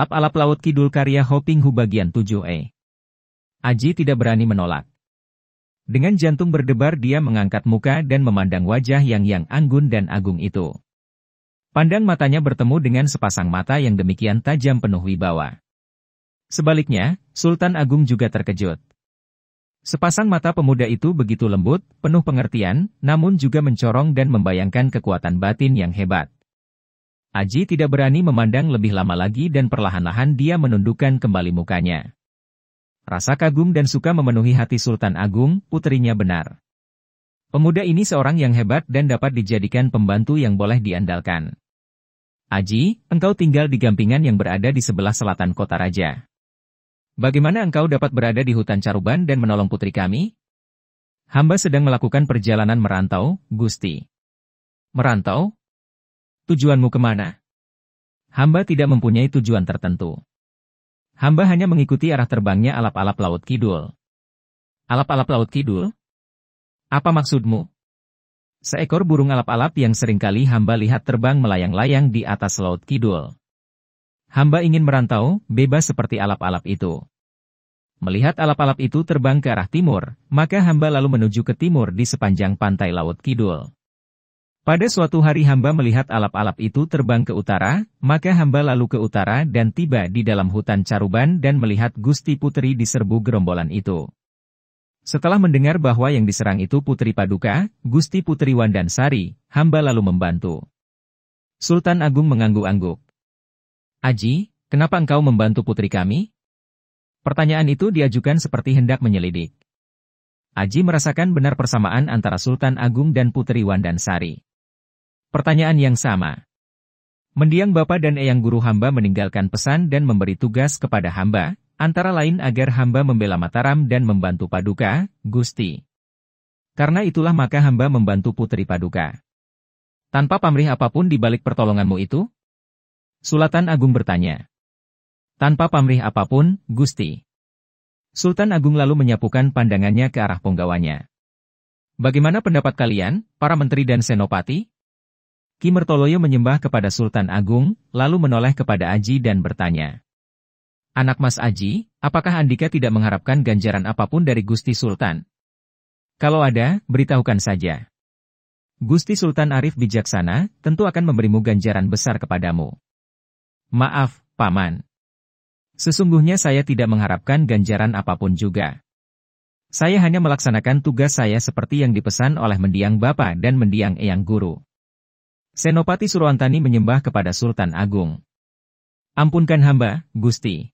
Alap-alap Laut Kidul karya Hoping Hu bagian 7E. Aji tidak berani menolak. Dengan jantung berdebar dia mengangkat muka dan memandang wajah yang yang anggun dan agung itu. Pandang matanya bertemu dengan sepasang mata yang demikian tajam penuh wibawa. Sebaliknya, Sultan Agung juga terkejut. Sepasang mata pemuda itu begitu lembut, penuh pengertian, namun juga mencorong dan membayangkan kekuatan batin yang hebat. Aji tidak berani memandang lebih lama lagi dan perlahan-lahan dia menundukkan kembali mukanya. Rasa kagum dan suka memenuhi hati Sultan Agung, putrinya benar. Pemuda ini seorang yang hebat dan dapat dijadikan pembantu yang boleh diandalkan. Aji, engkau tinggal di gampingan yang berada di sebelah selatan kota raja. Bagaimana engkau dapat berada di hutan Caruban dan menolong putri kami? Hamba sedang melakukan perjalanan merantau, Gusti. Merantau? Tujuanmu kemana? Hamba tidak mempunyai tujuan tertentu. Hamba hanya mengikuti arah terbangnya alap-alap Laut Kidul. Alap-alap Laut Kidul? Apa maksudmu? Seekor burung alap-alap yang seringkali hamba lihat terbang melayang-layang di atas Laut Kidul. Hamba ingin merantau, bebas seperti alap-alap itu. Melihat alap-alap itu terbang ke arah timur, maka hamba lalu menuju ke timur di sepanjang pantai Laut Kidul. Pada suatu hari hamba melihat alap-alap itu terbang ke utara, maka hamba lalu ke utara dan tiba di dalam hutan Caruban dan melihat Gusti Putri diserbu gerombolan itu. Setelah mendengar bahwa yang diserang itu Putri Paduka, Gusti Putri Wandansari, hamba lalu membantu. Sultan Agung mengangguk-angguk. Aji, kenapa engkau membantu putri kami? Pertanyaan itu diajukan seperti hendak menyelidik. Aji merasakan benar persamaan antara Sultan Agung dan Putri Wandansari. Pertanyaan yang sama. Mendiang bapak dan Eyang Guru hamba meninggalkan pesan dan memberi tugas kepada hamba, antara lain agar hamba membela Mataram dan membantu Paduka, Gusti. Karena itulah maka hamba membantu Putri Paduka. Tanpa pamrih apapun di balik pertolonganmu itu? Sultan Agung bertanya. Tanpa pamrih apapun, Gusti. Sultan Agung lalu menyapukan pandangannya ke arah penggawanya. Bagaimana pendapat kalian, para menteri dan senopati? Kimertoloyo menyembah kepada Sultan Agung, lalu menoleh kepada Aji dan bertanya. Anak Mas Aji, apakah Andika tidak mengharapkan ganjaran apapun dari Gusti Sultan? Kalau ada, beritahukan saja. Gusti Sultan Arif bijaksana, tentu akan memberimu ganjaran besar kepadamu. Maaf, Paman. Sesungguhnya saya tidak mengharapkan ganjaran apapun juga. Saya hanya melaksanakan tugas saya seperti yang dipesan oleh mendiang Bapak dan mendiang Eyang Guru. Senopati Surwantani menyembah kepada Sultan Agung. Ampunkan hamba, Gusti.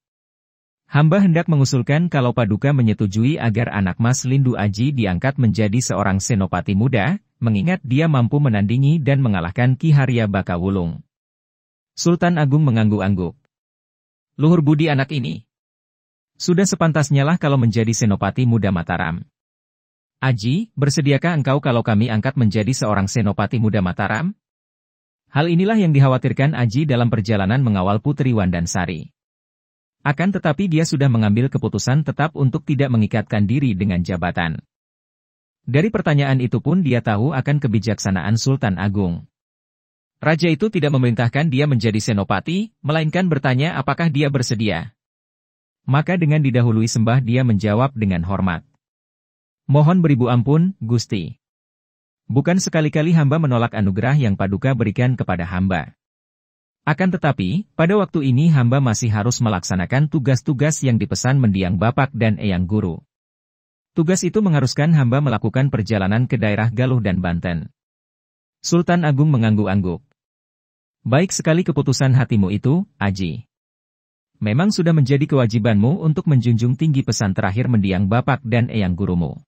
Hamba hendak mengusulkan kalau Paduka menyetujui agar anak Mas Lindu Aji diangkat menjadi seorang senopati muda, mengingat dia mampu menandingi dan mengalahkan Ki Harya Bakawulung. Sultan Agung mengangguk-angguk. Luhur budi anak ini. Sudah sepantasnya lah kalau menjadi senopati muda Mataram. Aji, bersediakah engkau kalau kami angkat menjadi seorang senopati muda Mataram? Hal inilah yang dikhawatirkan Aji dalam perjalanan mengawal Putri Wandansari. Akan tetapi dia sudah mengambil keputusan tetap untuk tidak mengikatkan diri dengan jabatan. Dari pertanyaan itu pun dia tahu akan kebijaksanaan Sultan Agung. Raja itu tidak memerintahkan dia menjadi senopati, melainkan bertanya apakah dia bersedia. Maka dengan didahului sembah dia menjawab dengan hormat. Mohon beribu ampun, Gusti. Bukan sekali-kali hamba menolak anugerah yang Paduka berikan kepada hamba. Akan tetapi, pada waktu ini hamba masih harus melaksanakan tugas-tugas yang dipesan mendiang Bapak dan Eyang Guru. Tugas itu mengharuskan hamba melakukan perjalanan ke daerah Galuh dan Banten. Sultan Agung mengangguk-angguk. Baik sekali keputusan hatimu itu, Aji. Memang sudah menjadi kewajibanmu untuk menjunjung tinggi pesan terakhir mendiang Bapak dan Eyang Gurumu.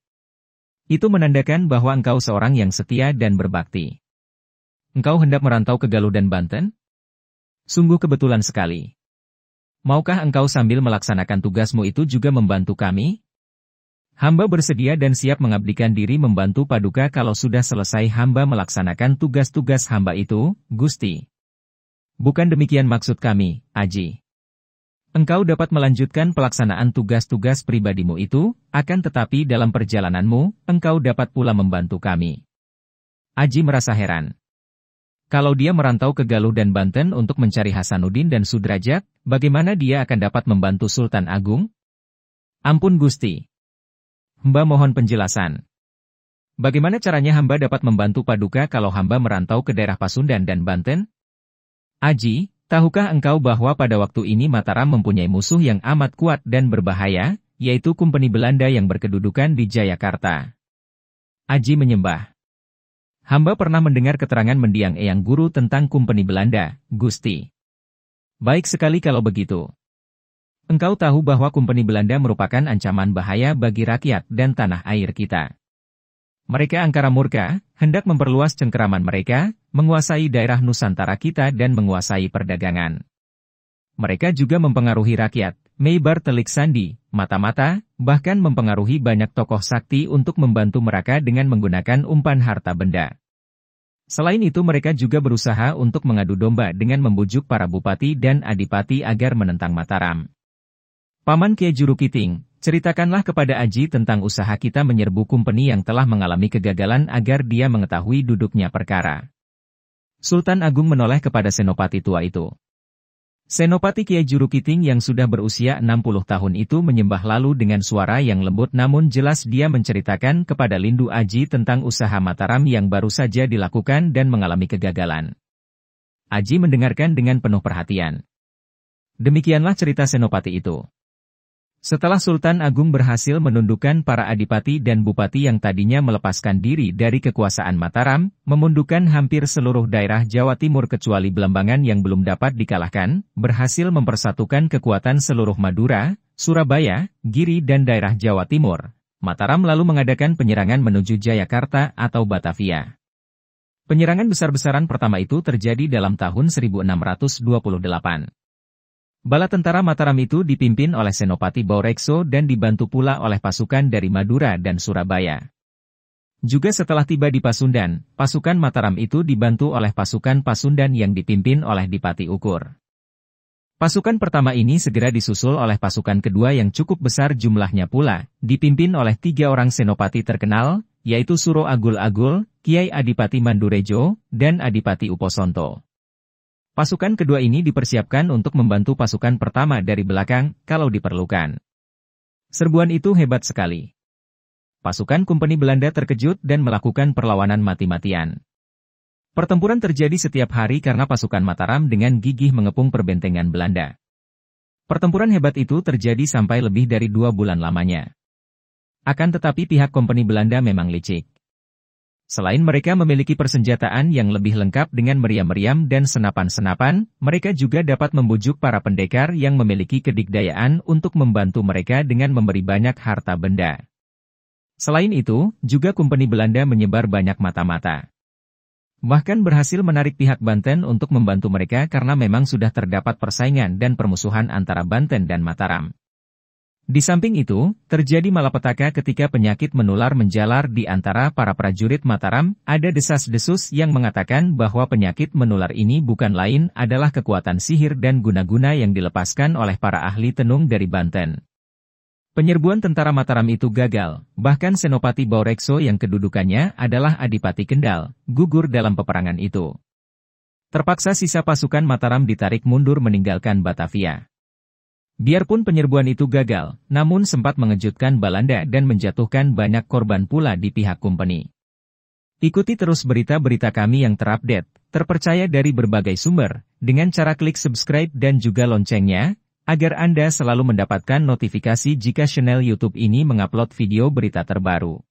Itu menandakan bahwa engkau seorang yang setia dan berbakti. Engkau hendak merantau ke Galuh dan Banten? Sungguh kebetulan sekali. Maukah engkau sambil melaksanakan tugasmu itu juga membantu kami? Hamba bersedia dan siap mengabdikan diri membantu Paduka kalau sudah selesai hamba melaksanakan tugas-tugas hamba itu, Gusti. Bukan demikian maksud kami, Aji engkau dapat melanjutkan pelaksanaan tugas-tugas pribadimu itu, akan tetapi dalam perjalananmu, engkau dapat pula membantu kami. Aji merasa heran. Kalau dia merantau ke Galuh dan Banten untuk mencari Hasanuddin dan Sudrajat, bagaimana dia akan dapat membantu Sultan Agung? Ampun Gusti. Hamba mohon penjelasan. Bagaimana caranya hamba dapat membantu Paduka kalau hamba merantau ke daerah Pasundan dan Banten? Aji, Tahukah engkau bahwa pada waktu ini Mataram mempunyai musuh yang amat kuat dan berbahaya, yaitu kumpeni Belanda yang berkedudukan di Jayakarta? Aji menyembah. Hamba pernah mendengar keterangan mendiang Eyang Guru tentang kumpeni Belanda, Gusti. Baik sekali kalau begitu. Engkau tahu bahwa kumpeni Belanda merupakan ancaman bahaya bagi rakyat dan tanah air kita. Mereka angkara murka, hendak memperluas cengkeraman mereka, menguasai daerah Nusantara kita dan menguasai perdagangan. Mereka juga mempengaruhi rakyat, Meibar telik sandi, mata-mata, bahkan mempengaruhi banyak tokoh sakti untuk membantu mereka dengan menggunakan umpan harta benda. Selain itu mereka juga berusaha untuk mengadu domba dengan membujuk para bupati dan adipati agar menentang Mataram. Paman Kiai Kiting, ceritakanlah kepada Aji tentang usaha kita menyerbu kumpeni yang telah mengalami kegagalan agar dia mengetahui duduknya perkara. Sultan Agung menoleh kepada senopati tua itu. Senopati Kiai Juru Kiting yang sudah berusia 60 tahun itu menyembah lalu dengan suara yang lembut namun jelas dia menceritakan kepada Lindu Aji tentang usaha Mataram yang baru saja dilakukan dan mengalami kegagalan. Aji mendengarkan dengan penuh perhatian. Demikianlah cerita Senopati itu. Setelah Sultan Agung berhasil menundukkan para adipati dan bupati yang tadinya melepaskan diri dari kekuasaan Mataram, memundukkan hampir seluruh daerah Jawa Timur kecuali Belambangan yang belum dapat dikalahkan, berhasil mempersatukan kekuatan seluruh Madura, Surabaya, Giri dan daerah Jawa Timur. Mataram lalu mengadakan penyerangan menuju Jayakarta atau Batavia. Penyerangan besar-besaran pertama itu terjadi dalam tahun 1628. Bala tentara Mataram itu dipimpin oleh Senopati Baurekso dan dibantu pula oleh pasukan dari Madura dan Surabaya. Juga setelah tiba di Pasundan, pasukan Mataram itu dibantu oleh pasukan Pasundan yang dipimpin oleh Dipati Ukur. Pasukan pertama ini segera disusul oleh pasukan kedua yang cukup besar jumlahnya pula, dipimpin oleh tiga orang senopati terkenal, yaitu Suro Agul Agul, Kiai Adipati Mandurejo, dan Adipati Uposonto. Pasukan kedua ini dipersiapkan untuk membantu pasukan pertama dari belakang kalau diperlukan. Serbuan itu hebat sekali. Pasukan kompeni Belanda terkejut dan melakukan perlawanan mati-matian. Pertempuran terjadi setiap hari karena pasukan Mataram dengan gigih mengepung perbentengan Belanda. Pertempuran hebat itu terjadi sampai lebih dari dua bulan lamanya. Akan tetapi pihak kompeni Belanda memang licik. Selain mereka memiliki persenjataan yang lebih lengkap dengan meriam-meriam dan senapan-senapan, mereka juga dapat membujuk para pendekar yang memiliki kedikdayaan untuk membantu mereka dengan memberi banyak harta benda. Selain itu, juga kumpeni Belanda menyebar banyak mata-mata. Bahkan berhasil menarik pihak Banten untuk membantu mereka karena memang sudah terdapat persaingan dan permusuhan antara Banten dan Mataram. Di samping itu, terjadi malapetaka ketika penyakit menular menjalar di antara para prajurit Mataram, ada desas-desus yang mengatakan bahwa penyakit menular ini bukan lain adalah kekuatan sihir dan guna-guna yang dilepaskan oleh para ahli tenung dari Banten. Penyerbuan tentara Mataram itu gagal, bahkan Senopati Baurekso yang kedudukannya adalah Adipati Kendal, gugur dalam peperangan itu. Terpaksa sisa pasukan Mataram ditarik mundur meninggalkan Batavia. Biarpun penyerbuan itu gagal, namun sempat mengejutkan Balanda dan menjatuhkan banyak korban pula di pihak kompeni. Ikuti terus berita-berita kami yang terupdate, terpercaya dari berbagai sumber, dengan cara klik subscribe dan juga loncengnya, agar Anda selalu mendapatkan notifikasi jika channel YouTube ini mengupload video berita terbaru.